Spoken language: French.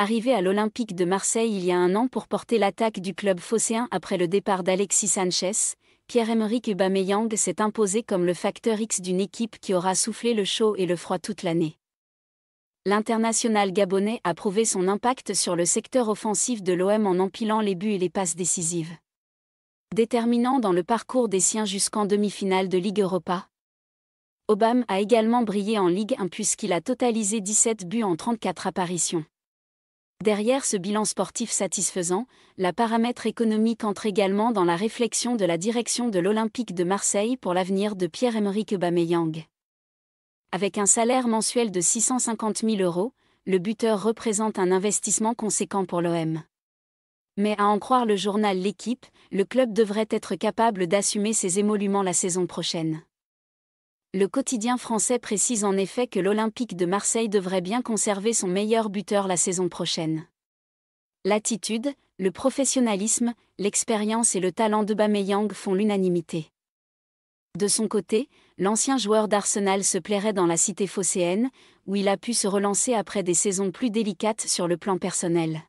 arrivé à l'Olympique de Marseille il y a un an pour porter l'attaque du club phocéen après le départ d'Alexis Sanchez, Pierre-Emerick Aubameyang s'est imposé comme le facteur X d'une équipe qui aura soufflé le chaud et le froid toute l'année. L'international gabonais a prouvé son impact sur le secteur offensif de l'OM en empilant les buts et les passes décisives. Déterminant dans le parcours des siens jusqu'en demi-finale de Ligue Europa, Obama a également brillé en Ligue 1 puisqu'il a totalisé 17 buts en 34 apparitions. Derrière ce bilan sportif satisfaisant, la paramètre économique entre également dans la réflexion de la direction de l'Olympique de Marseille pour l'avenir de Pierre-Emerick Aubameyang. Avec un salaire mensuel de 650 000 euros, le buteur représente un investissement conséquent pour l'OM. Mais à en croire le journal L'équipe, le club devrait être capable d'assumer ses émoluments la saison prochaine. Le quotidien français précise en effet que l'Olympique de Marseille devrait bien conserver son meilleur buteur la saison prochaine. L'attitude, le professionnalisme, l'expérience et le talent de Bameyang font l'unanimité. De son côté, l'ancien joueur d'Arsenal se plairait dans la cité phocéenne, où il a pu se relancer après des saisons plus délicates sur le plan personnel.